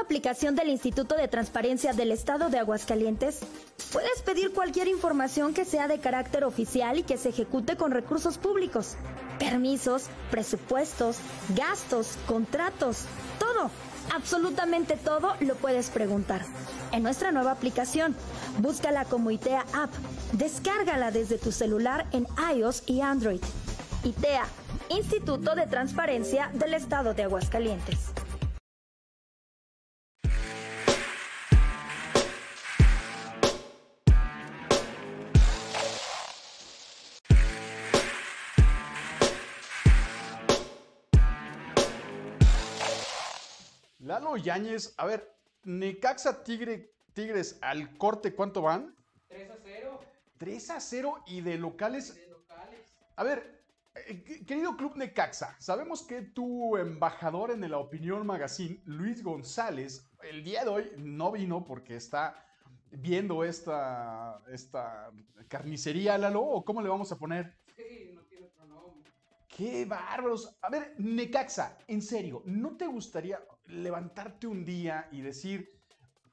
aplicación del Instituto de Transparencia del Estado de Aguascalientes, puedes pedir cualquier información que sea de carácter oficial y que se ejecute con recursos públicos. Permisos, presupuestos, gastos, contratos, todo, absolutamente todo lo puedes preguntar. En nuestra nueva aplicación, búscala como ITEA App, descárgala desde tu celular en iOS y Android. ITEA, Instituto de Transparencia del Estado de Aguascalientes. Lalo Yáñez, a ver, Necaxa Tigres al corte, ¿cuánto van? 3 a 0. 3 a 0 y de locales. A ver, eh, querido Club Necaxa, sabemos que tu embajador en la Opinión Magazine, Luis González, el día de hoy no vino porque está viendo esta, esta carnicería, Lalo, o cómo le vamos a poner. Sí, Qué bárbaros. A ver, Necaxa, en serio, ¿no te gustaría levantarte un día y decir,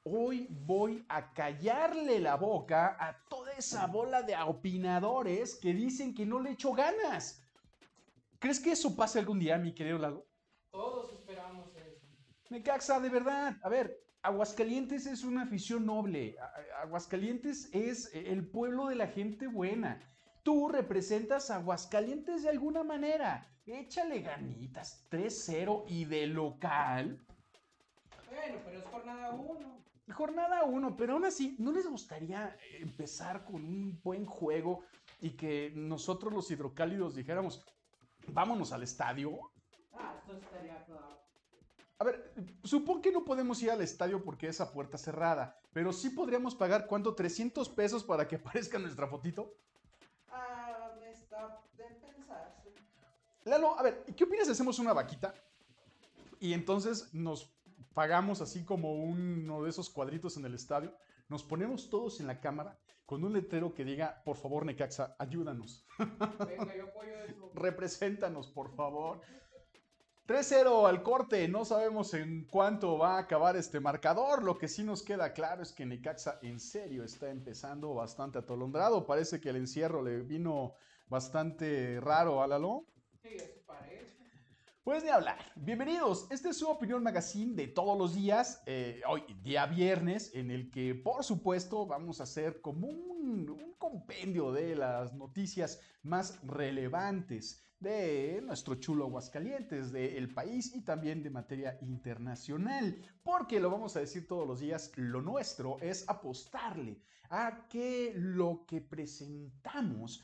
hoy voy a callarle la boca a toda esa bola de opinadores que dicen que no le echo ganas? ¿Crees que eso pase algún día, mi querido Lago? Todos esperamos eso. Necaxa, de verdad, a ver, Aguascalientes es una afición noble. Aguascalientes es el pueblo de la gente buena. Tú representas a Aguascalientes de alguna manera. Échale ganitas, 3-0 y de local. Bueno, pero es jornada 1. Jornada 1, pero aún así, ¿no les gustaría empezar con un buen juego y que nosotros los hidrocálidos dijéramos, vámonos al estadio? Ah, esto estaría claro. A ver, supongo que no podemos ir al estadio porque esa a puerta cerrada, pero sí podríamos pagar, ¿cuánto? ¿300 pesos para que aparezca nuestra fotito? Lalo, a ver, ¿qué opinas si hacemos una vaquita? Y entonces nos pagamos así como uno de esos cuadritos en el estadio, nos ponemos todos en la cámara con un letrero que diga, por favor, Necaxa, ayúdanos. Venga, yo apoyo eso. Represéntanos, por favor. 3-0 al corte, no sabemos en cuánto va a acabar este marcador, lo que sí nos queda claro es que Necaxa en serio está empezando bastante atolondrado, parece que el encierro le vino bastante raro a Lalo parece. Pues ni hablar. Bienvenidos. Este es su opinión magazine de todos los días. Eh, hoy, día viernes, en el que, por supuesto, vamos a hacer como un, compendio de las noticias más relevantes de nuestro chulo Aguascalientes, del país y también de materia internacional. Porque lo vamos a decir todos los días, lo nuestro es apostarle a que lo que presentamos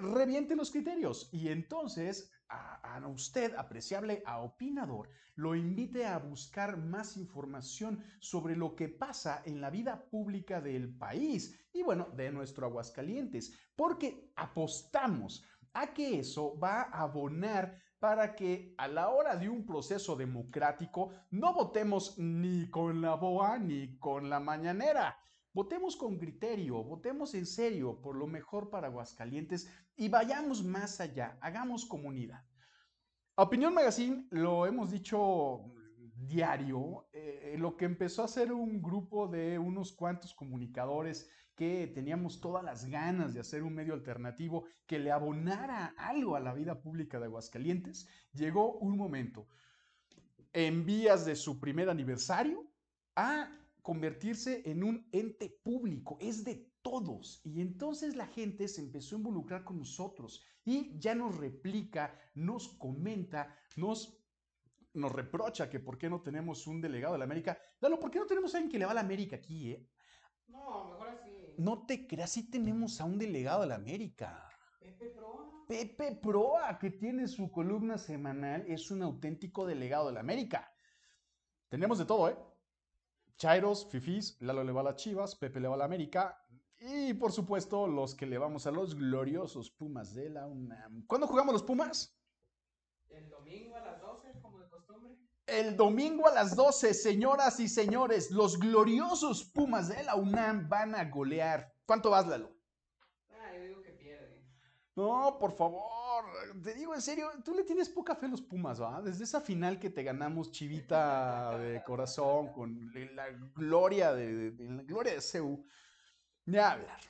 reviente los criterios y entonces a, usted, apreciable a opinador, lo invite a buscar más información sobre lo que pasa en la vida pública del país y bueno, de nuestro Aguascalientes, porque apostamos a que eso va a abonar para que a la hora de un proceso democrático no votemos ni con la boa ni con la mañanera. Votemos con criterio, votemos en serio por lo mejor para Aguascalientes y vayamos más allá, hagamos comunidad. Opinión Magazine lo hemos dicho diario, eh, lo que empezó a ser un grupo de unos cuantos comunicadores que teníamos todas las ganas de hacer un medio alternativo que le abonara algo a la vida pública de Aguascalientes, llegó un momento en vías de su primer aniversario a convertirse en un ente público, es de todos. Y entonces la gente se empezó a involucrar con nosotros y ya nos replica, nos comenta, nos nos reprocha que por qué no tenemos un delegado de la América. dalo ¿por qué no tenemos a alguien que le va a la América aquí, eh? No, mejor así. No te creas, sí tenemos a un delegado de la América. Pepe Proa. Pepe Proa, que tiene su columna semanal, es un auténtico delegado de la América. Tenemos de todo, ¿eh? Chairos, Fifis, Lalo le va a las Chivas, Pepe le va a la América y por supuesto los que le vamos a los gloriosos Pumas de la UNAM. ¿Cuándo jugamos los Pumas? El domingo a las 12, como de costumbre. El domingo a las 12, señoras y señores, los gloriosos Pumas de la UNAM van a golear. ¿Cuánto vas, Lalo? No, por favor, te digo en serio, tú le tienes poca fe a los Pumas, ¿va? Desde esa final que te ganamos, Chivita de corazón, con la gloria de, la gloria de hablar.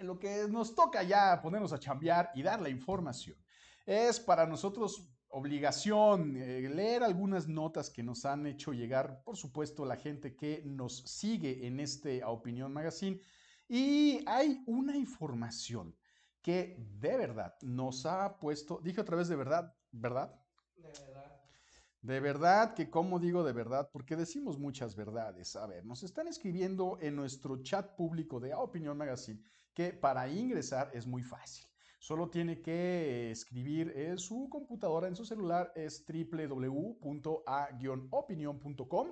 Lo que nos toca ya ponernos a chambear y dar la información. Es para nosotros obligación eh, leer algunas notas que nos han hecho llegar, por supuesto, la gente que nos sigue en este Opinión Magazine. Y hay una información que de verdad nos ha puesto, dije otra vez de verdad, ¿verdad? De verdad. De verdad que, como digo de verdad? Porque decimos muchas verdades. A ver, nos están escribiendo en nuestro chat público de Opinión Magazine que para ingresar es muy fácil. Solo tiene que escribir en su computadora, en su celular, es www.a-opinión.com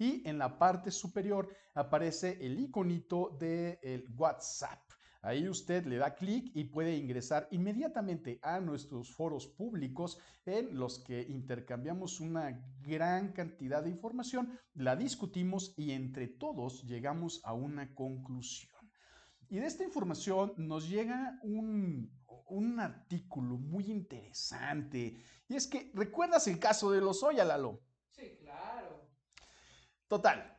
y en la parte superior aparece el iconito del de WhatsApp. Ahí usted le da clic y puede ingresar inmediatamente a nuestros foros públicos en los que intercambiamos una gran cantidad de información, la discutimos y entre todos llegamos a una conclusión. Y de esta información nos llega un, artículo muy interesante. Y es que, ¿recuerdas el caso de los Lalo? Sí, claro. Total,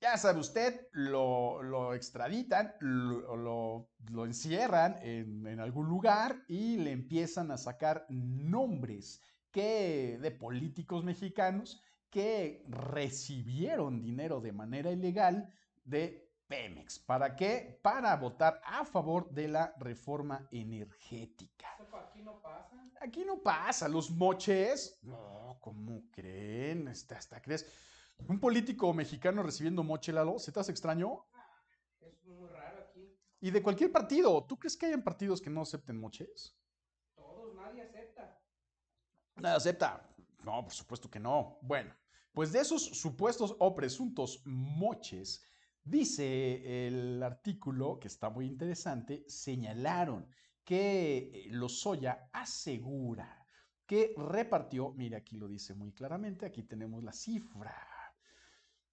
ya sabe usted, lo, extraditan, lo, encierran en, algún lugar y le empiezan a sacar nombres que, de políticos mexicanos que recibieron dinero de manera ilegal de Pemex. ¿Para qué? Para votar a favor de la reforma energética. Aquí no pasa. Aquí no pasa. Los moches. No, ¿cómo creen? está hasta crees. Un político mexicano recibiendo moche, ¿se te hace extraño? Es muy raro aquí. Y de cualquier partido, ¿tú crees que hayan partidos que no acepten moches? Todos, nadie acepta. Nadie acepta. No, por supuesto que no. Bueno, pues de esos supuestos o presuntos moches, dice el artículo, que está muy interesante, señalaron que eh, Lozoya asegura que repartió, mira, aquí lo dice muy claramente, aquí tenemos la cifra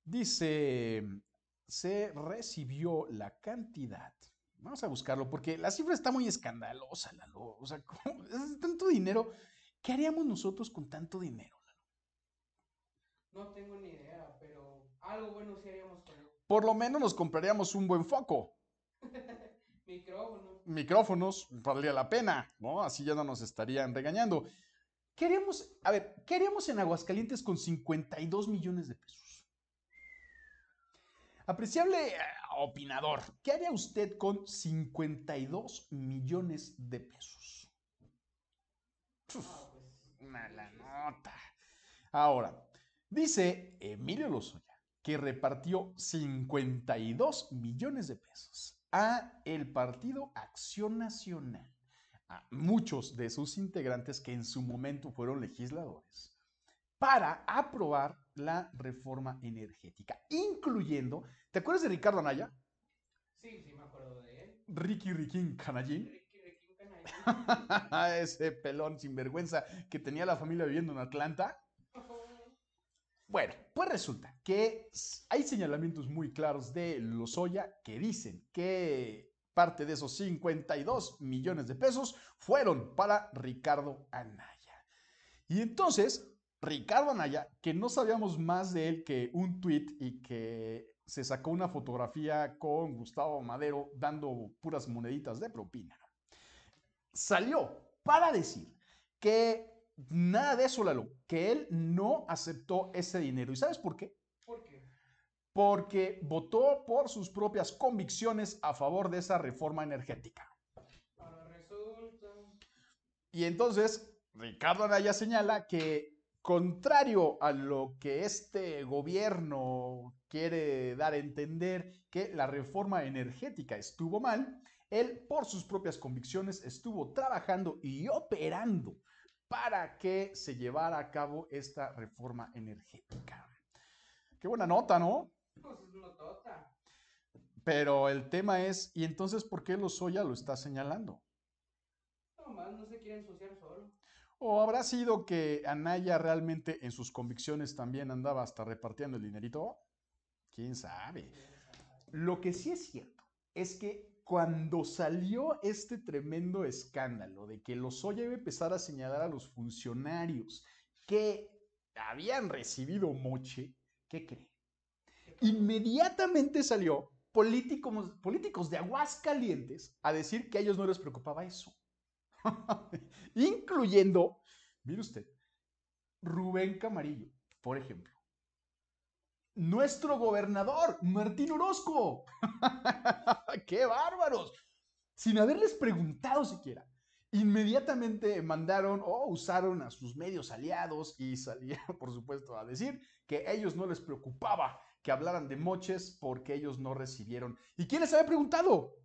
Dice, se recibió la cantidad. Vamos a buscarlo porque la cifra está muy escandalosa, Lalo. O sea, es tanto dinero. ¿Qué haríamos nosotros con tanto dinero, Lalo? No tengo ni idea, pero algo bueno sí haríamos con él. Por lo menos nos compraríamos un buen foco. Micrófonos. Micrófonos, valdría la pena, ¿no? Así ya no nos estarían regañando. ¿Qué a ver, ¿qué haríamos en Aguascalientes con 52 millones de pesos? Apreciable eh, opinador, ¿qué haría usted con 52 millones de pesos? mala nota. Ahora, dice Emilio Lozoya que repartió 52 millones de pesos a el partido Acción Nacional, a muchos de sus integrantes que en su momento fueron legisladores, para aprobar la reforma energética, incluyendo, ¿te acuerdas de Ricardo Anaya? Sí, sí me acuerdo de él. Ricky Canallín. Ricky Riquín Canallín. Ese pelón sinvergüenza que tenía la familia viviendo en Atlanta. Bueno, pues resulta que hay señalamientos muy claros de Lozoya que dicen que parte de esos 52 millones de pesos fueron para Ricardo Anaya. Y entonces, Ricardo Anaya, que no sabíamos más de él que un tweet y que se sacó una fotografía con Gustavo Madero dando puras moneditas de propina, salió para decir que nada de eso, lo que él no aceptó ese dinero. ¿Y sabes por qué? ¿Por qué? Porque votó por sus propias convicciones a favor de esa reforma energética. Y entonces, Ricardo Anaya señala que contrario a lo que este gobierno quiere dar a entender que la reforma energética estuvo mal, él por sus propias convicciones estuvo trabajando y operando para que se llevara a cabo esta reforma energética. Qué buena nota, ¿no? Pues Pero el tema es, ¿y entonces por qué Lozoya lo está señalando? No, no se quiere ¿O habrá sido que Anaya realmente en sus convicciones también andaba hasta repartiendo el dinerito? ¿Quién sabe? Lo que sí es cierto es que cuando salió este tremendo escándalo de que los iba a empezar a señalar a los funcionarios que habían recibido moche, ¿qué creen? Inmediatamente salió políticos, políticos de Aguascalientes a decir que a ellos no les preocupaba eso. incluyendo, mire usted, Rubén Camarillo, por ejemplo. Nuestro gobernador, Martín Orozco. ¡Qué bárbaros! Sin haberles preguntado siquiera. Inmediatamente mandaron o usaron a sus medios aliados y salieron, por supuesto, a decir que ellos no les preocupaba que hablaran de moches porque ellos no recibieron. ¿Y quién les había preguntado?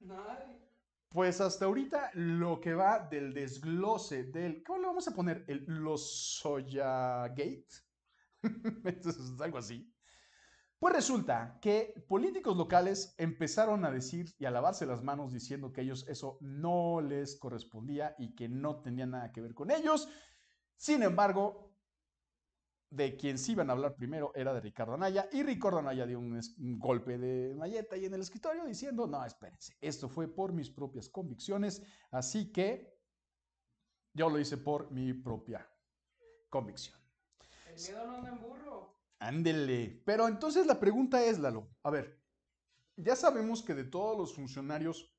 Nadie. Pues hasta ahorita lo que va del desglose del, ¿cómo le vamos a poner? El Lozoya Gate. Entonces, algo así. Pues resulta que políticos locales empezaron a decir y a lavarse las manos diciendo que ellos eso no les correspondía y que no tenía nada que ver con ellos. Sin embargo, de quien sí iban a hablar primero era de Ricardo Anaya y Ricardo Anaya dio un, golpe de malleta ahí en el escritorio diciendo, no, espérense, esto fue por mis propias convicciones, así que yo lo hice por mi propia convicción. El miedo no anda en burro. Ándele. Pero entonces la pregunta es, Lalo, a ver, ya sabemos que de todos los funcionarios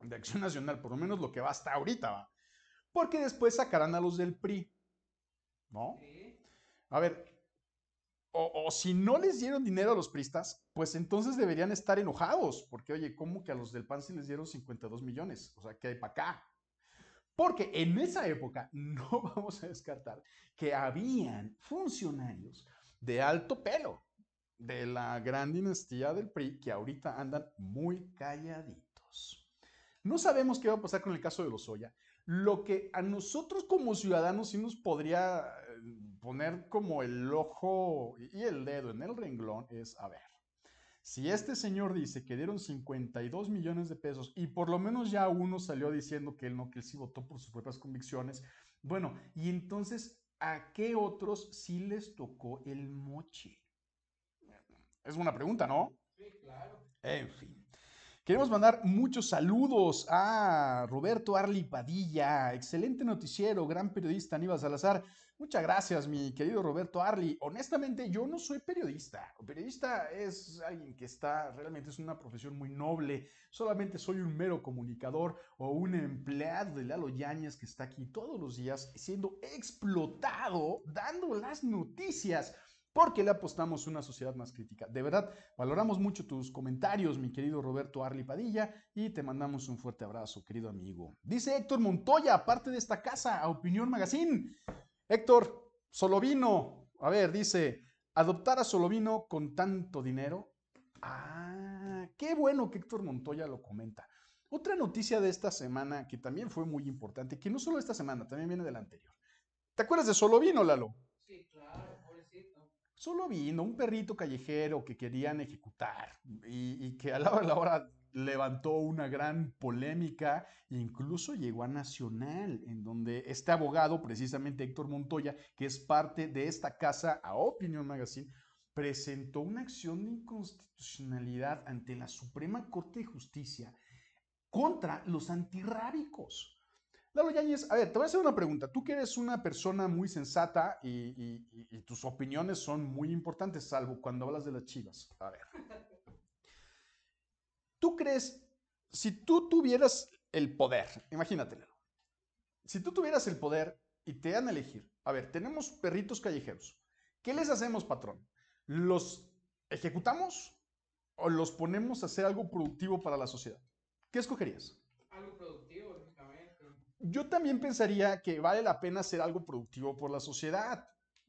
de Acción Nacional, por lo menos lo que va hasta ahorita, va, porque después sacarán a los del PRI, ¿no? Sí. A ver, o, si no les dieron dinero a los pristas, pues entonces deberían estar enojados, porque oye, ¿cómo que a los del PAN sí les dieron 52 millones? O sea, ¿qué hay para acá? Porque en esa época no vamos a descartar que habían funcionarios de alto pelo de la gran dinastía del PRI que ahorita andan muy calladitos. No sabemos qué va a pasar con el caso de los Lozoya. Lo que a nosotros como ciudadanos sí nos podría poner como el ojo y el dedo en el renglón es, a ver, si este señor dice que dieron 52 millones de pesos y por lo menos ya uno salió diciendo que él no, que él sí votó por sus propias convicciones, bueno, y entonces, ¿a qué otros sí les tocó el moche? Es una pregunta, ¿no? Sí, claro. En fin. Queremos mandar muchos saludos a Roberto Arli Padilla, excelente noticiero, gran periodista Aníbal Salazar. Muchas gracias, mi querido Roberto Arli. Honestamente, yo no soy periodista. periodista es alguien que está, realmente es una profesión muy noble. Solamente soy un mero comunicador o un empleado de Lalo Yañez que está aquí todos los días siendo explotado, dando las noticias porque le apostamos una sociedad más crítica. De verdad, valoramos mucho tus comentarios, mi querido Roberto Arli Padilla, y te mandamos un fuerte abrazo, querido amigo. Dice Héctor Montoya, aparte de esta casa, a Opinión Magazine. Héctor, Solovino, a ver, dice, adoptar a Solovino con tanto dinero. Ah, qué bueno que Héctor Montoya lo comenta. Otra noticia de esta semana que también fue muy importante, que no solo esta semana, también viene de la anterior. ¿Te acuerdas de Solovino, Lalo? Solo vino un perrito callejero que querían ejecutar y, que a la hora, levantó una gran polémica, incluso llegó a Nacional, en donde este abogado, precisamente Héctor Montoya, que es parte de esta casa a Opinion Magazine, presentó una acción de inconstitucionalidad ante la Suprema Corte de Justicia contra los antirrábicos. Lalo Yáñez, a ver, te voy a hacer una pregunta. Tú que eres una persona muy sensata y, y, tus opiniones son muy importantes, salvo cuando hablas de las chivas. A ver. ¿Tú crees, si tú tuvieras el poder, imagínatelo, si tú tuvieras el poder y te dan a elegir, a ver, tenemos perritos callejeros, ¿qué les hacemos, patrón? ¿Los ejecutamos o los ponemos a hacer algo productivo para la sociedad? ¿Qué escogerías? Yo también pensaría que vale la pena ser algo productivo por la sociedad.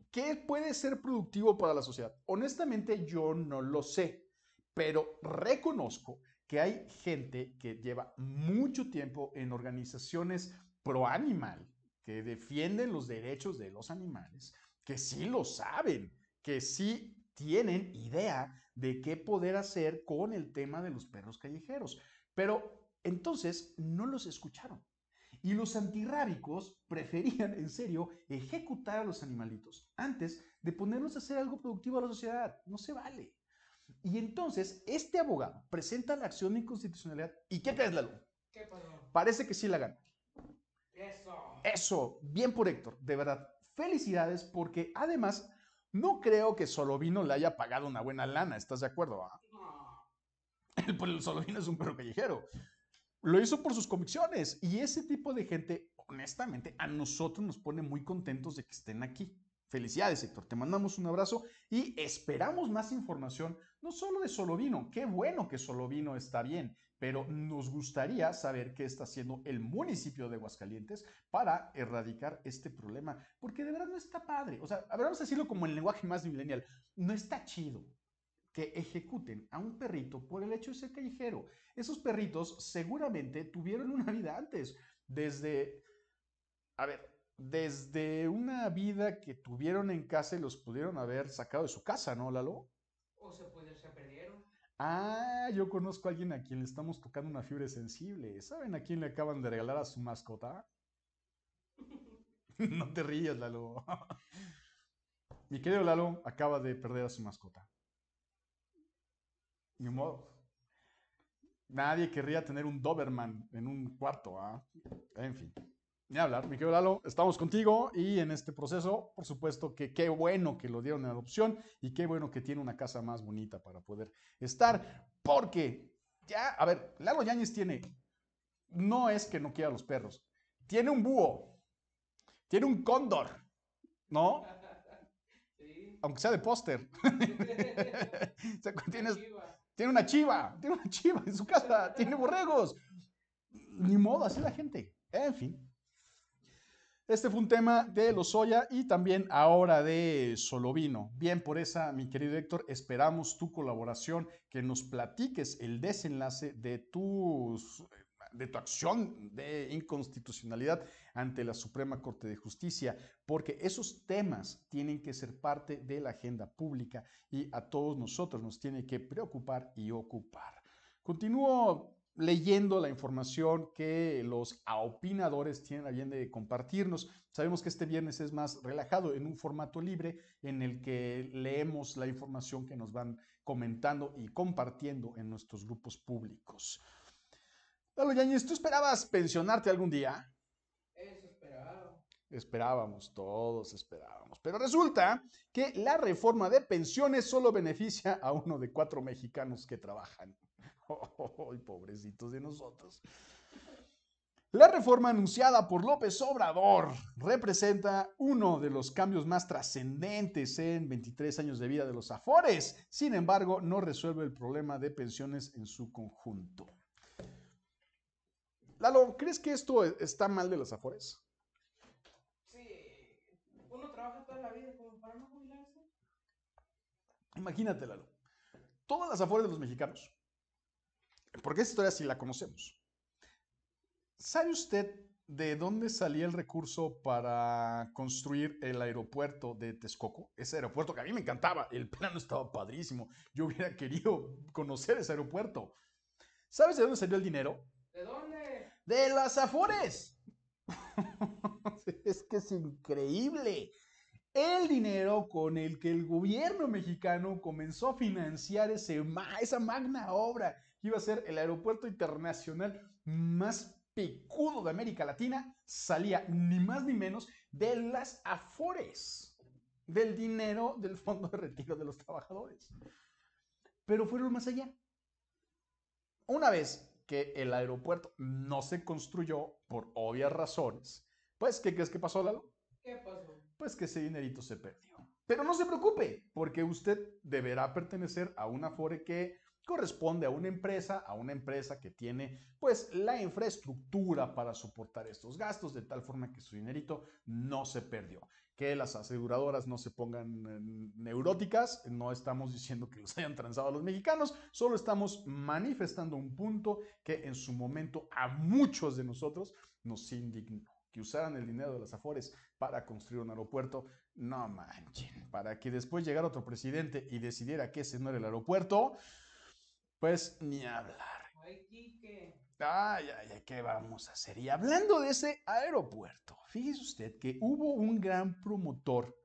¿Qué puede ser productivo para la sociedad? Honestamente, yo no lo sé, pero reconozco que hay gente que lleva mucho tiempo en organizaciones pro animal, que defienden los derechos de los animales, que sí lo saben, que sí tienen idea de qué poder hacer con el tema de los perros callejeros, pero entonces no los escucharon. Y los antirrábicos preferían, en serio, ejecutar a los animalitos antes de ponernos a hacer algo productivo a la sociedad. No se vale. Y entonces, este abogado presenta la acción de inconstitucionalidad. ¿Y qué crees, Lalo? ¿Qué pasó? Parece que sí la gana. Eso. Eso. Bien por Héctor. De verdad. Felicidades porque además no creo que Solovino le haya pagado una buena lana. ¿Estás de acuerdo? Ah? No. Pues, Solovino es un perro callejero lo hizo por sus convicciones. Y ese tipo de gente, honestamente, a nosotros nos pone muy contentos de que estén aquí. Felicidades, Héctor. Te mandamos un abrazo y esperamos más información, no solo de Solovino. Qué bueno que Solovino está bien, pero nos gustaría saber qué está haciendo el municipio de Aguascalientes para erradicar este problema, porque de verdad no está padre. O sea, a ver, vamos a decirlo como en el lenguaje más millennial: no está chido que ejecuten a un perrito por el hecho de ser callejero. Esos perritos seguramente tuvieron una vida antes, desde, a ver, desde una vida que tuvieron en casa y los pudieron haber sacado de su casa, ¿no, Lalo? O se, se perdieron. Ah, yo conozco a alguien a quien le estamos tocando una fiebre sensible. ¿Saben a quién le acaban de regalar a su mascota? no te rías, Lalo. Mi querido Lalo acaba de perder a su mascota. Ni modo. Nadie querría tener un Doberman en un cuarto, ¿ah? En fin. Ni hablar, mi querido Lalo, estamos contigo y en este proceso, por supuesto que qué bueno que lo dieron en adopción y qué bueno que tiene una casa más bonita para poder estar, porque ya, a ver, Lalo Yáñez tiene, no es que no quiera los perros, tiene un búho, tiene un cóndor, ¿no? Aunque sea de póster. tiene una chiva, tiene una chiva en su casa, tiene borregos. Ni modo, así la gente. En fin. Este fue un tema de soya y también ahora de Solovino. Bien, por esa, mi querido Héctor, esperamos tu colaboración, que nos platiques el desenlace de tus de tu acción de inconstitucionalidad ante la Suprema Corte de Justicia, porque esos temas tienen que ser parte de la agenda pública y a todos nosotros nos tiene que preocupar y ocupar. Continúo leyendo la información que los opinadores tienen a bien de compartirnos. Sabemos que este viernes es más relajado, en un formato libre, en el que leemos la información que nos van comentando y compartiendo en nuestros grupos públicos. Dalo, Yañez, ¿tú esperabas pensionarte algún día? Eso esperaba. Esperábamos, todos esperábamos. Pero resulta que la reforma de pensiones solo beneficia a uno de cuatro mexicanos que trabajan. oh, pobrecitos de nosotros! La reforma anunciada por López Obrador representa uno de los cambios más trascendentes en 23 años de vida de los Afores. Sin embargo, no resuelve el problema de pensiones en su conjunto. Lalo, ¿crees que esto e-, está mal de las afores? Sí, uno trabaja toda la vida como para no jubilarse. Imagínate, Lalo, todas las afores de los mexicanos, porque esta historia sí la conocemos. ¿Sabe usted de dónde salía el recurso para construir el aeropuerto de Texcoco? Ese aeropuerto que a mí me encantaba, el plano estaba padrísimo, yo hubiera querido conocer ese aeropuerto. ¿Sabes de dónde salió el dinero? ¿De dónde? de las Afores. es que es increíble. El dinero con el que el gobierno mexicano comenzó a financiar ese, esa magna obra que iba a ser el aeropuerto internacional más picudo de América Latina salía ni más ni menos de las afores, del dinero del Fondo de Retiro de los Trabajadores. Pero fueron más allá. Una vez que el aeropuerto no se construyó por obvias razones, pues, ¿qué crees que pasó, Lalo? ¿Qué pasó? Pues que ese dinerito se perdió. Pero no se preocupe, porque usted deberá pertenecer a una FORE que corresponde a una empresa, a una empresa que tiene pues la infraestructura para soportar estos gastos de tal forma que su dinerito no se perdió. Que las aseguradoras no se pongan eh, neuróticas, no estamos diciendo que los hayan transado a los mexicanos, solo estamos manifestando un punto que en su momento a muchos de nosotros nos indignó que usaran el dinero de las Afores para construir un aeropuerto, no manchen, para que después llegara otro presidente y decidiera que ese no era el aeropuerto, pues ni hablar. Ay, ay, ay, ¿qué vamos a hacer? Y hablando de ese aeropuerto, fíjese usted que hubo un gran promotor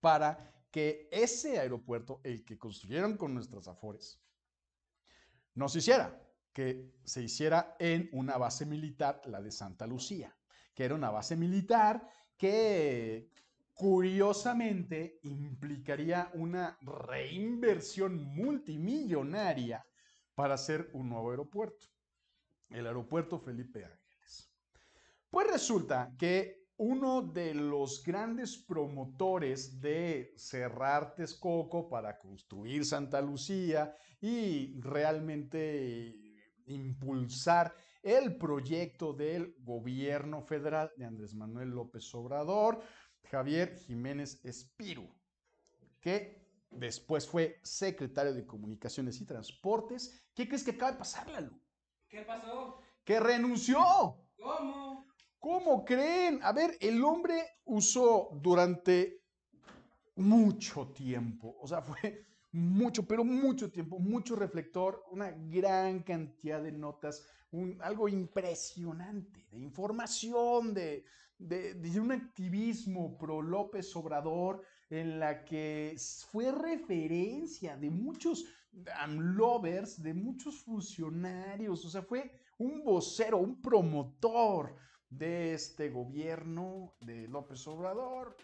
para que ese aeropuerto, el que construyeron con nuestras afores, nos hiciera, que se hiciera en una base militar, la de Santa Lucía, que era una base militar que curiosamente implicaría una reinversión multimillonaria para hacer un nuevo aeropuerto, el aeropuerto Felipe Ángeles. Pues resulta que uno de los grandes promotores de cerrar Texcoco para construir Santa Lucía y realmente impulsar el proyecto del gobierno federal de Andrés Manuel López Obrador, Javier Jiménez Espiru, que Después fue secretario de Comunicaciones y Transportes. ¿Qué crees que acaba de pasar, Lalo? ¿Qué pasó? ¡Que renunció! ¿Cómo? ¿Cómo creen? A ver, el hombre usó durante mucho tiempo, o sea, fue mucho, pero mucho tiempo, mucho reflector, una gran cantidad de notas, algo impresionante de información, de, de un activismo pro López Obrador, en la que fue referencia de muchos lovers, de muchos funcionarios, o sea, fue un vocero, un promotor de este gobierno de López Obrador,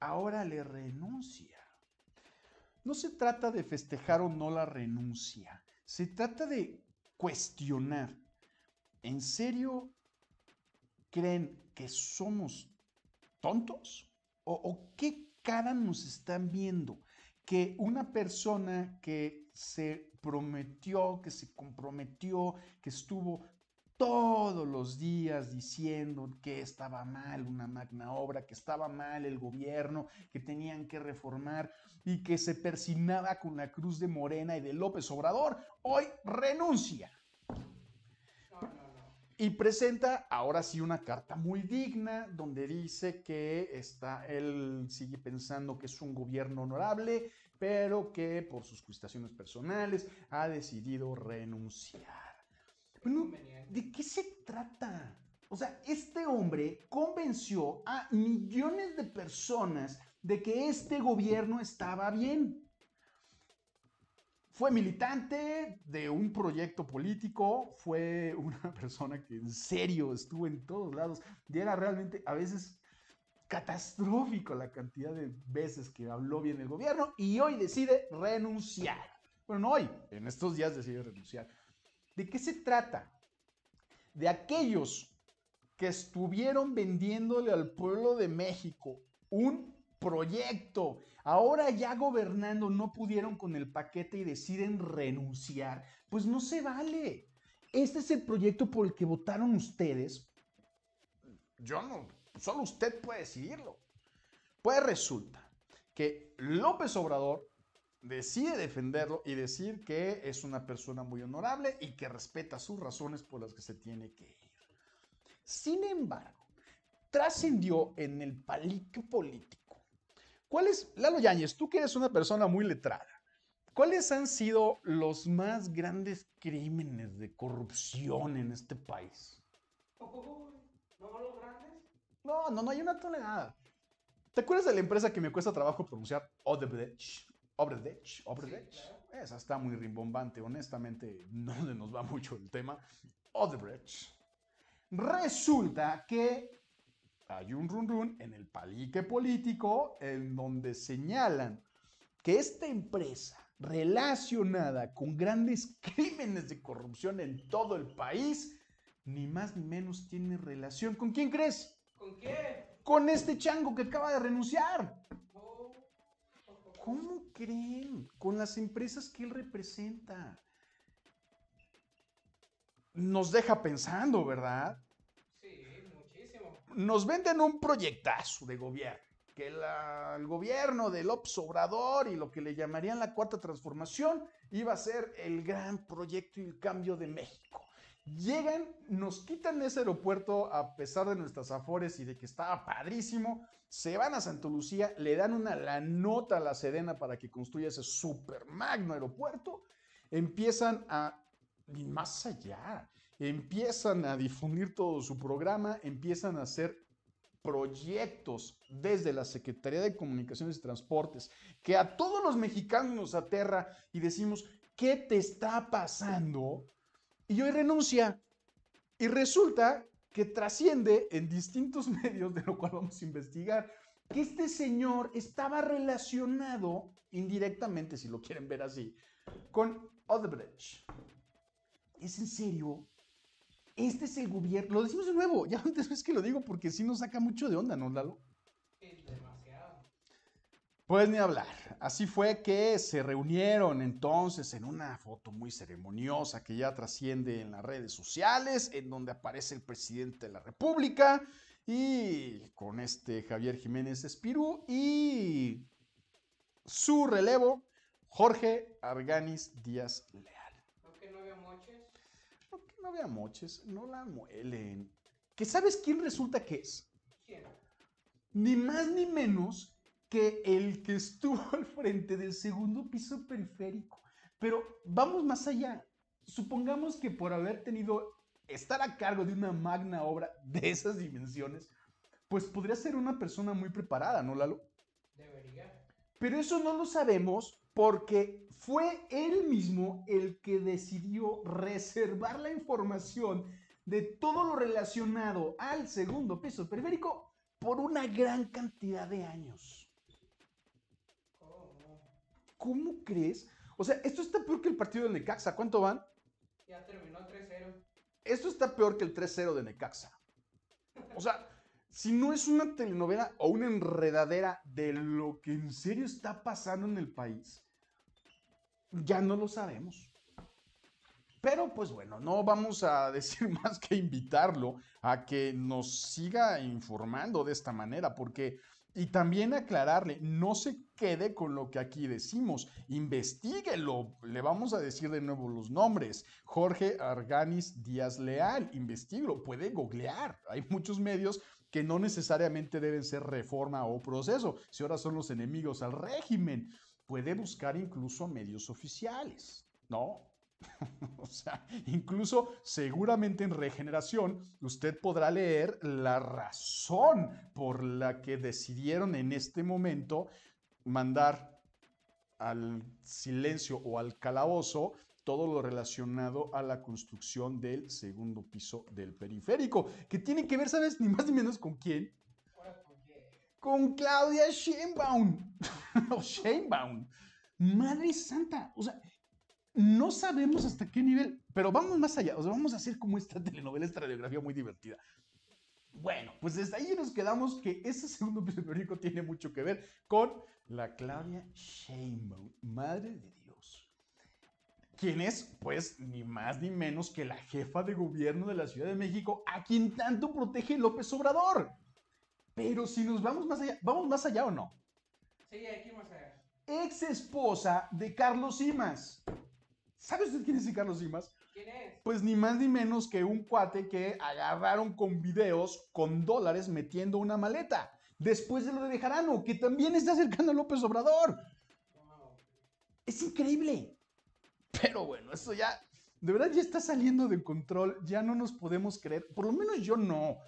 ahora le renuncia. No se trata de festejar o no la renuncia, se trata de cuestionar. ¿En serio creen que somos tontos? ¿O, o qué cada nos están viendo? Que una persona que se prometió, que se comprometió, que estuvo todos los días diciendo que estaba mal una magna obra, que estaba mal el gobierno, que tenían que reformar y que se persignaba con la cruz de Morena y de López Obrador, hoy renuncia. Y presenta ahora sí una carta muy digna donde dice que está, él sigue pensando que es un gobierno honorable, pero que por sus cuestiones personales ha decidido renunciar. ¿De qué se trata? O sea, este hombre convenció a millones de personas de que este gobierno estaba bien. Fue militante de un proyecto político, fue una persona que en serio estuvo en todos lados y era realmente a veces catastrófico la cantidad de veces que habló bien el gobierno y hoy decide renunciar. Bueno, no hoy, en estos días decide renunciar. ¿De qué se trata? De aquellos que estuvieron vendiéndole al pueblo de México un proyecto. Ahora ya gobernando no pudieron con el paquete y deciden renunciar. Pues no se vale. Este es el proyecto por el que votaron ustedes. Yo no, solo usted puede decidirlo. Pues resulta que López Obrador decide defenderlo y decir que es una persona muy honorable y que respeta sus razones por las que se tiene que ir. Sin embargo, trascendió en el palique político ¿Cuáles, Lalo Yáñez, tú que eres una persona muy letrada, cuáles han sido los más grandes crímenes de corrupción en este país? ¿No No, no, hay una tonelada. ¿Te acuerdas de la empresa que me cuesta trabajo pronunciar Odebrecht? Obredech, Obredech. Esa está muy rimbombante, honestamente, no nos va mucho el tema. Odebrecht. Resulta que hay un run run en el palique político en donde señalan que esta empresa relacionada con grandes crímenes de corrupción en todo el país, ni más ni menos tiene relación. ¿Con quién crees? ¿Con qué? Con este chango que acaba de renunciar. Oh. ¿Cómo creen? Con las empresas que él representa. Nos deja pensando, ¿verdad? nos venden un proyectazo de gobierno, que el gobierno del López Obrador y lo que le llamarían la cuarta transformación iba a ser el gran proyecto y el cambio de México. Llegan, nos quitan ese aeropuerto a pesar de nuestras afores y de que estaba padrísimo. Se van a Santo Lucía, le dan una la nota a la Sedena para que construya ese super aeropuerto. Empiezan a ir más allá empiezan a difundir todo su programa, empiezan a hacer proyectos desde la Secretaría de Comunicaciones y Transportes, que a todos los mexicanos nos aterra y decimos, ¿qué te está pasando? Y hoy renuncia. Y resulta que trasciende en distintos medios, de lo cual vamos a investigar, que este señor estaba relacionado indirectamente, si lo quieren ver así, con Odebrecht. ¿Es en serio? Este es el gobierno. Lo decimos de nuevo. Ya antes es que lo digo porque si nos saca mucho de onda, ¿no, Lalo? Es demasiado. Pues ni hablar. Así fue que se reunieron entonces en una foto muy ceremoniosa que ya trasciende en las redes sociales, en donde aparece el presidente de la República y con este Javier Jiménez Espirú y su relevo, Jorge Arganis Díaz Le. No vea moches, no la muelen. ¿Que sabes quién resulta que es? Ni más ni menos que el que estuvo al frente del segundo piso periférico. Pero vamos más allá. Supongamos que por haber tenido, estar a cargo de una magna obra de esas dimensiones, pues podría ser una persona muy preparada, ¿no, Lalo? Debería. Pero eso no lo sabemos porque fue él mismo el que decidió reservar la información de todo lo relacionado al segundo piso periférico por una gran cantidad de años. ¿Cómo crees? O sea, esto está peor que el partido de Necaxa. ¿Cuánto van? Ya terminó 3-0. Esto está peor que el 3-0 de Necaxa. O sea, si no es una telenovela o una enredadera de lo que en serio está pasando en el país, ya no lo sabemos. Pero pues bueno, no vamos a decir más que invitarlo a que nos siga informando de esta manera, porque y también aclararle, no se quede con lo que aquí decimos, investiguelo, le vamos a decir de nuevo los nombres, Jorge Arganis Díaz Leal, investiguelo, puede googlear, hay muchos medios que no necesariamente deben ser reforma o proceso, si ahora son los enemigos al régimen puede buscar incluso medios oficiales, ¿no? o sea, incluso seguramente en regeneración usted podrá leer la razón por la que decidieron en este momento mandar al silencio o al calabozo todo lo relacionado a la construcción del segundo piso del periférico, que tiene que ver, ¿sabes? Ni más ni menos con quién con Claudia Sheinbaum. o Sheinbaum. Madre santa. O sea, no sabemos hasta qué nivel, pero vamos más allá. O sea, vamos a hacer como esta telenovela, esta radiografía muy divertida. Bueno, pues desde ahí nos quedamos que ese segundo episodio periódico tiene mucho que ver con la Claudia Sheinbaum, madre de Dios. Quien es, pues, ni más ni menos que la jefa de gobierno de la Ciudad de México, a quien tanto protege López Obrador. Pero si nos vamos más allá, ¿vamos más allá o no? Sí, aquí más allá. Ex esposa de Carlos Simas. ¿Sabe usted quién es Carlos Simas? ¿Quién es? Pues ni más ni menos que un cuate que agarraron con videos con dólares metiendo una maleta. Después de lo de Jarano, que también está acercando a López Obrador. Es increíble. Pero bueno, eso ya, de verdad ya está saliendo del control, ya no nos podemos creer. Por lo menos yo no.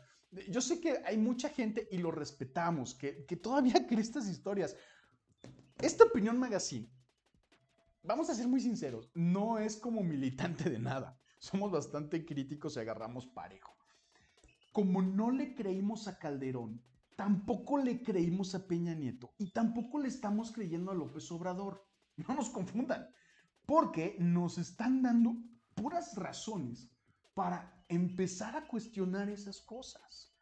Yo sé que hay mucha gente, y lo respetamos, que, todavía cree estas historias. Esta opinión magazine, vamos a ser muy sinceros, no es como militante de nada. Somos bastante críticos y agarramos parejo. Como no le creímos a Calderón, tampoco le creímos a Peña Nieto y tampoco le estamos creyendo a López Obrador. No nos confundan, porque nos están dando puras razones para empezar a cuestionar esas cosas.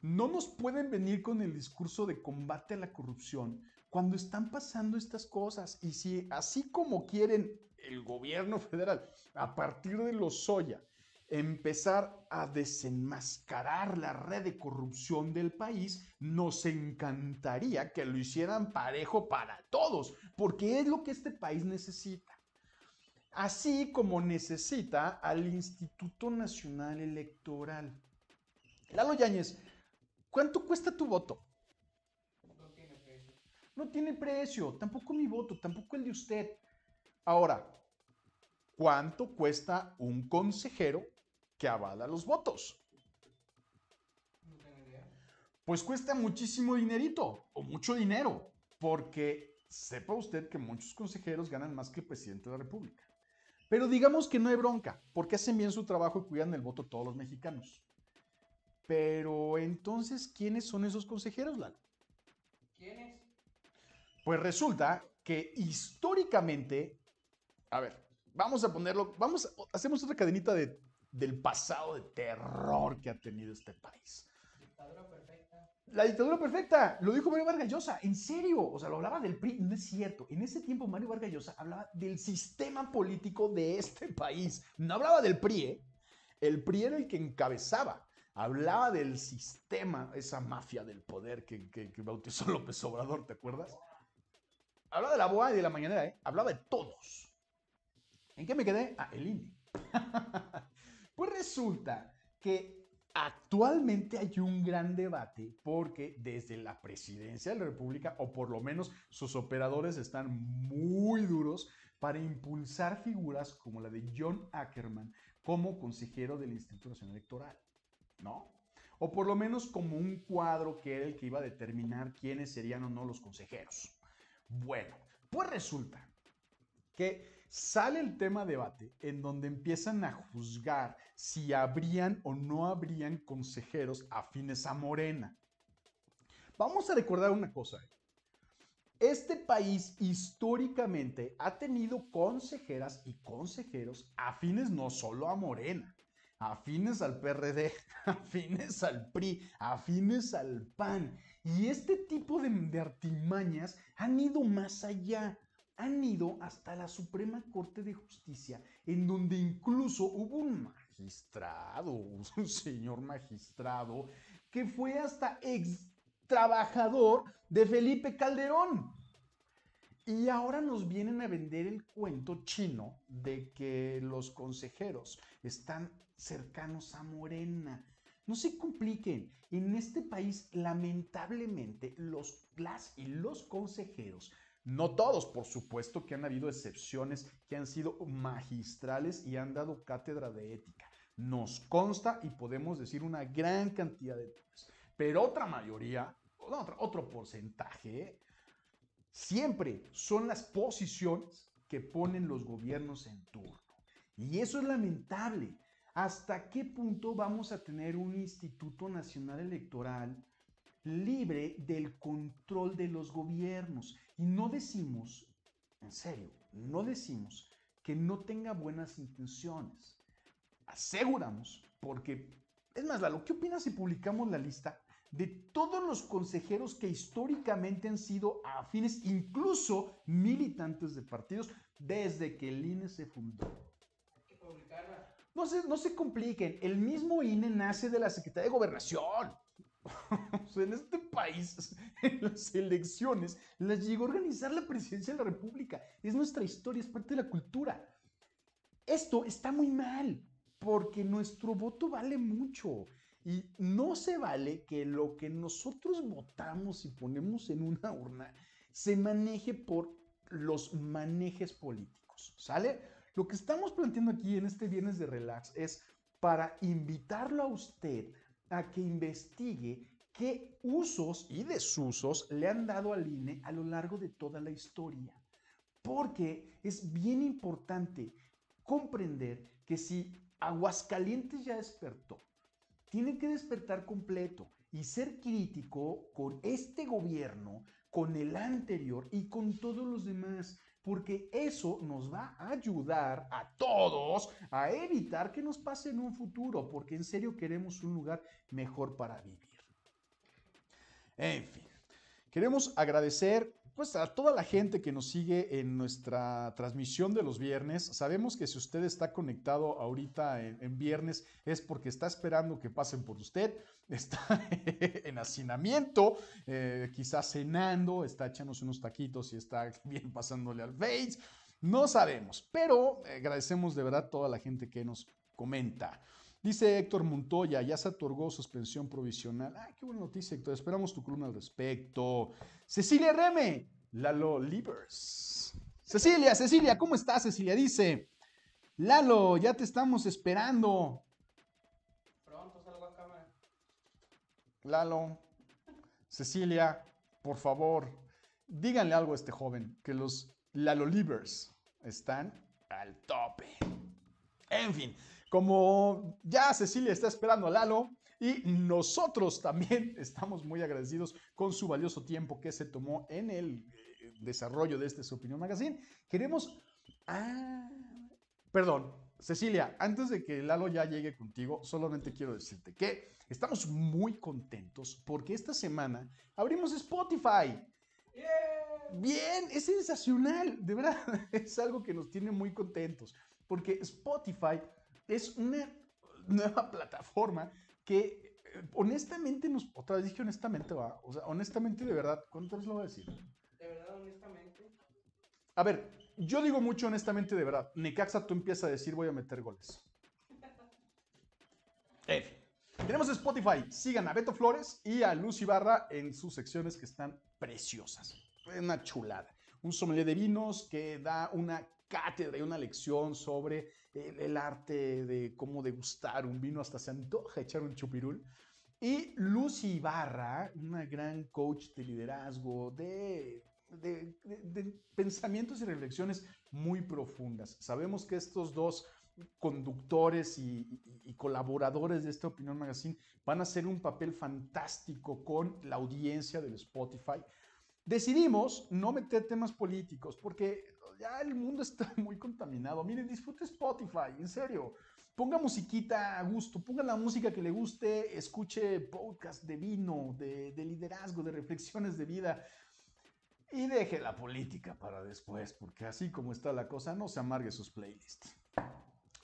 No nos pueden venir con el discurso de combate a la corrupción cuando están pasando estas cosas. Y si así como quieren el gobierno federal, a partir de los Soya, empezar a desenmascarar la red de corrupción del país, nos encantaría que lo hicieran parejo para todos, porque es lo que este país necesita así como necesita al Instituto Nacional Electoral. Lalo Yáñez, ¿cuánto cuesta tu voto? No tiene precio. No tiene precio, tampoco mi voto, tampoco el de usted. Ahora, ¿cuánto cuesta un consejero que avala los votos? Pues cuesta muchísimo dinerito o mucho dinero, porque sepa usted que muchos consejeros ganan más que el presidente de la República. Pero digamos que no hay bronca, porque hacen bien su trabajo y cuidan el voto todos los mexicanos. Pero entonces, ¿quiénes son esos consejeros, Lalo? ¿Quiénes? Pues resulta que históricamente, a ver, vamos a ponerlo, vamos, hacemos otra cadenita de, del pasado de terror que ha tenido este país. La dictadura perfecta, lo dijo Mario Vargas Llosa, en serio, o sea, lo hablaba del PRI, no es cierto. En ese tiempo Mario Vargas Llosa hablaba del sistema político de este país, no hablaba del PRI, ¿eh? El PRI era el que encabezaba, hablaba del sistema, esa mafia del poder que, que bautizó López Obrador, ¿te acuerdas? Hablaba de la BOA y de la mañanera, ¿eh? Hablaba de todos. ¿En qué me quedé? Ah, el INE. pues resulta que Actualmente hay un gran debate porque desde la presidencia de la República, o por lo menos sus operadores están muy duros para impulsar figuras como la de John Ackerman como consejero del Instituto institución Electoral, ¿no? O por lo menos como un cuadro que era el que iba a determinar quiénes serían o no los consejeros. Bueno, pues resulta que sale el tema debate en donde empiezan a juzgar si habrían o no habrían consejeros afines a Morena. Vamos a recordar una cosa. Este país históricamente ha tenido consejeras y consejeros afines no solo a Morena, afines al PRD, afines al PRI, afines al PAN. Y este tipo de, artimañas han ido más allá han ido hasta la Suprema Corte de Justicia, en donde incluso hubo un magistrado, un señor magistrado, que fue hasta ex trabajador de Felipe Calderón. Y ahora nos vienen a vender el cuento chino de que los consejeros están cercanos a Morena. No se compliquen. En este país, lamentablemente, los, las y los consejeros no todos, por supuesto que han habido excepciones que han sido magistrales y han dado cátedra de ética. Nos consta y podemos decir una gran cantidad de temas. Pero otra mayoría, otro porcentaje, siempre son las posiciones que ponen los gobiernos en turno. Y eso es lamentable. ¿Hasta qué punto vamos a tener un Instituto Nacional Electoral libre del control de los gobiernos? Y no decimos, en serio, no decimos que no tenga buenas intenciones. Aseguramos, porque, es más, Lalo, ¿qué opinas si publicamos la lista de todos los consejeros que históricamente han sido afines, incluso militantes de partidos, desde que el INE se fundó? Hay que publicarla. No se, no se compliquen, el mismo INE nace de la Secretaría de Gobernación. en este país, en las elecciones, las llegó a organizar la presidencia de la República. Es nuestra historia, es parte de la cultura. Esto está muy mal, porque nuestro voto vale mucho. Y no se vale que lo que nosotros votamos y ponemos en una urna se maneje por los manejes políticos. ¿Sale? Lo que estamos planteando aquí en este viernes de relax es para invitarlo a usted a que investigue qué usos y desusos le han dado al INE a lo largo de toda la historia. Porque es bien importante comprender que si Aguascalientes ya despertó, tiene que despertar completo y ser crítico con este gobierno, con el anterior y con todos los demás porque eso nos va a ayudar a todos a evitar que nos pase en un futuro, porque en serio queremos un lugar mejor para vivir. En fin, queremos agradecer pues a toda la gente que nos sigue en nuestra transmisión de los viernes, sabemos que si usted está conectado ahorita en, viernes es porque está esperando que pasen por usted, está en hacinamiento, eh, quizás cenando, está echándose unos taquitos y está bien pasándole al Face. No sabemos, pero eh, agradecemos de verdad a toda la gente que nos comenta. Dice Héctor Montoya, ya se otorgó suspensión provisional. Ah, qué buena noticia, Héctor. Esperamos tu columna al respecto. Cecilia Reme, Lalo Libers. Cecilia, Cecilia, ¿cómo estás, Cecilia? Dice, Lalo, ya te estamos esperando. Pronto salgo a Lalo, Cecilia, por favor, díganle algo a este joven, que los Lalo Libers están al tope. En fin. Como ya Cecilia está esperando a Lalo y nosotros también estamos muy agradecidos con su valioso tiempo que se tomó en el eh, desarrollo de este Su Opinión Magazine, queremos... Ah, perdón, Cecilia, antes de que Lalo ya llegue contigo, solamente quiero decirte que estamos muy contentos porque esta semana abrimos Spotify. Bien, es sensacional, de verdad, es algo que nos tiene muy contentos porque Spotify es una nueva plataforma que eh, honestamente nos... Otra vez dije honestamente, va. O sea, honestamente de verdad, ¿cuántas veces lo voy a decir? De verdad, honestamente. A ver, yo digo mucho honestamente de verdad. Necaxa, tú empiezas a decir voy a meter goles. fin. Tenemos Spotify. Sigan a Beto Flores y a Lucy Barra en sus secciones que están preciosas. Una chulada. Un sommelier de vinos que da una cátedra y una lección sobre el, arte de cómo degustar un vino, hasta se antoja echar un chupirul. Y Lucy Ibarra, una gran coach de liderazgo, de pensamientos y reflexiones muy profundas. Sabemos que estos dos conductores y, colaboradores de esta Opinión Magazine van a hacer un papel fantástico con la audiencia del Spotify. Decidimos no meter temas políticos porque ya el mundo está muy contaminado. Miren, disfrute Spotify, en serio. Ponga musiquita a gusto, ponga la música que le guste, escuche podcast de vino, de, liderazgo, de reflexiones de vida. Y deje la política para después, porque así como está la cosa, no se amargue sus playlists.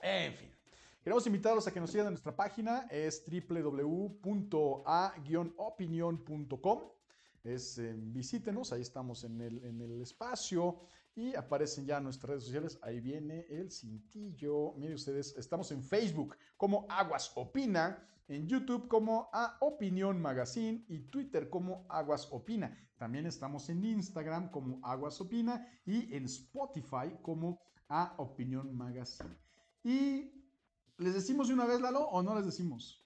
En fin. Queremos invitarlos a que nos sigan en nuestra página, es www.a-opinión.com. Es, eh, visítenos, ahí estamos en el, en el espacio y aparecen ya nuestras redes sociales. Ahí viene el cintillo. Miren ustedes, estamos en Facebook como Aguas Opina, en YouTube como A Opinión Magazine y Twitter como Aguas Opina. También estamos en Instagram como Aguas Opina y en Spotify como A Opinión Magazine. Y les decimos de una vez Lalo o no les decimos?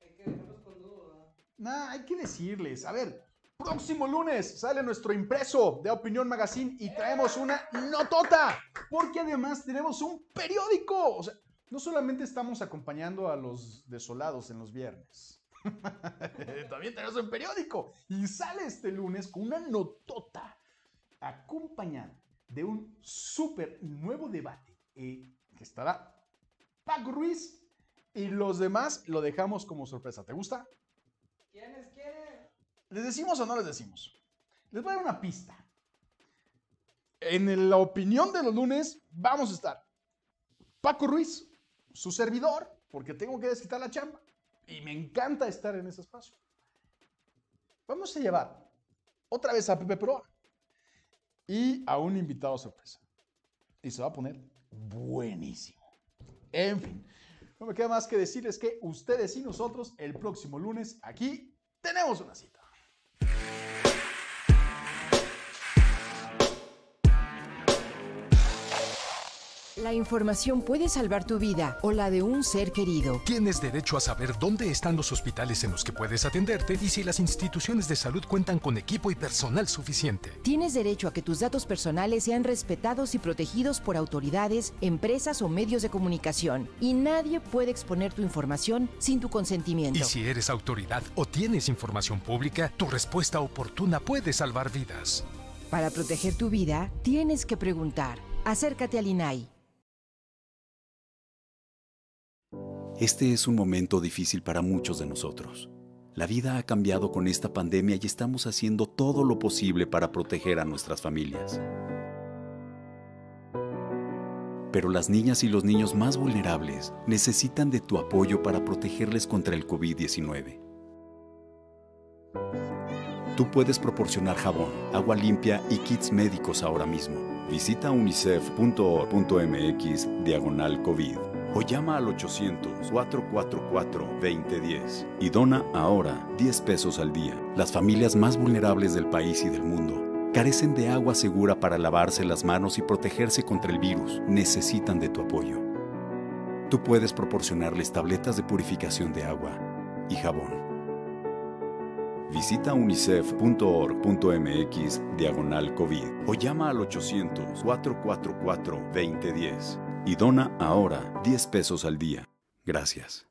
Hay que dejarlos con duda. Nah, hay que decirles. A ver, próximo lunes sale nuestro impreso de Opinión Magazine y traemos una notota, porque además tenemos un periódico. O sea, no solamente estamos acompañando a los desolados en los viernes, también tenemos un periódico y sale este lunes con una notota acompañada de un súper nuevo debate eh, que estará Paco Ruiz y los demás lo dejamos como sorpresa. ¿Te gusta? ¿Quiénes quieren? ¿Les decimos o no les decimos? Les voy a dar una pista. En la opinión de los lunes vamos a estar Paco Ruiz, su servidor, porque tengo que desquitar la chamba y me encanta estar en ese espacio. Vamos a llevar otra vez a Pepe Proa y a un invitado sorpresa. Y se va a poner buenísimo. En fin, no me queda más que decirles que ustedes y nosotros el próximo lunes aquí tenemos una cita. La información puede salvar tu vida o la de un ser querido. Tienes derecho a saber dónde están los hospitales en los que puedes atenderte y si las instituciones de salud cuentan con equipo y personal suficiente. Tienes derecho a que tus datos personales sean respetados y protegidos por autoridades, empresas o medios de comunicación. Y nadie puede exponer tu información sin tu consentimiento. Y si eres autoridad o tienes información pública, tu respuesta oportuna puede salvar vidas. Para proteger tu vida, tienes que preguntar. Acércate al INAI. Este es un momento difícil para muchos de nosotros. La vida ha cambiado con esta pandemia y estamos haciendo todo lo posible para proteger a nuestras familias. Pero las niñas y los niños más vulnerables necesitan de tu apoyo para protegerles contra el COVID-19. Tú puedes proporcionar jabón, agua limpia y kits médicos ahora mismo. Visita unicef.org.mx diagonal COVID o llama al 800-444-2010 y dona ahora 10 pesos al día. Las familias más vulnerables del país y del mundo carecen de agua segura para lavarse las manos y protegerse contra el virus. Necesitan de tu apoyo. Tú puedes proporcionarles tabletas de purificación de agua y jabón. Visita unicef.org.mx diagonal COVID o llama al 800-444-2010 y dona ahora 10 pesos al día. Gracias.